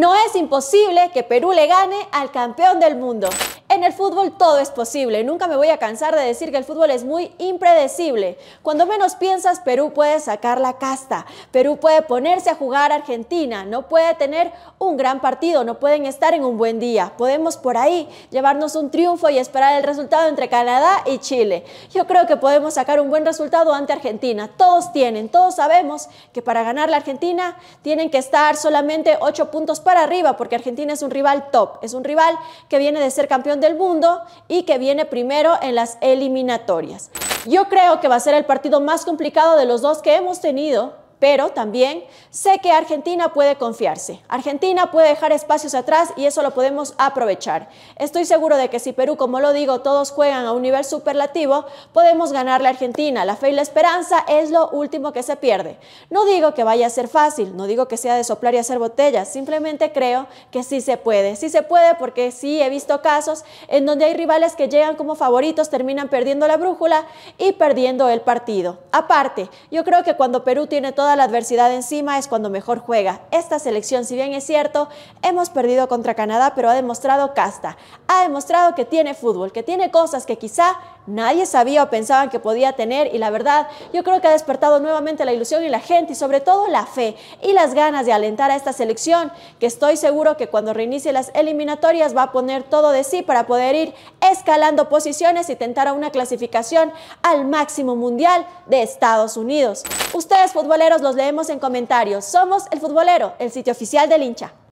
No es imposible que Perú le gane al campeón del mundo. En el fútbol todo es posible. Nunca me voy a cansar de decir que el fútbol es muy impredecible. Cuando menos piensas, Perú puede sacar la casta. Perú puede ponerse a jugar Argentina. No puede tener un gran partido. No pueden estar en un buen día. Podemos por ahí llevarnos un triunfo y esperar el resultado entre Canadá y Chile. Yo creo que podemos sacar un buen resultado ante Argentina. Todos tienen, todos sabemos que para ganar la Argentina tienen que estar solamente 8 puntos para arriba porque Argentina es un rival top. Es un rival que viene de ser campeón del mundo y que viene primero en las eliminatorias. Yo creo que va a ser el partido más complicado de los dos que hemos tenido pero también sé que Argentina puede confiarse. Argentina puede dejar espacios atrás y eso lo podemos aprovechar. Estoy seguro de que si Perú, como lo digo, todos juegan a un nivel superlativo, podemos ganarle a Argentina. La fe y la esperanza es lo último que se pierde. No digo que vaya a ser fácil, no digo que sea de soplar y hacer botellas, simplemente creo que sí se puede. Sí se puede porque sí he visto casos en donde hay rivales que llegan como favoritos, terminan perdiendo la brújula y perdiendo el partido. Aparte, yo creo que cuando Perú tiene toda la adversidad encima es cuando mejor juega. Esta selección, si bien es cierto, hemos perdido contra Canadá, pero ha demostrado casta. Ha demostrado que tiene fútbol, que tiene cosas que quizá nadie sabía o pensaban que podía tener y la verdad yo creo que ha despertado nuevamente la ilusión y la gente y sobre todo la fe y las ganas de alentar a esta selección que estoy seguro que cuando reinicie las eliminatorias va a poner todo de sí para poder ir escalando posiciones y tentar una clasificación al máximo mundial de Estados Unidos. Ustedes futboleros los leemos en comentarios. Somos El Futbolero, el sitio oficial del hincha.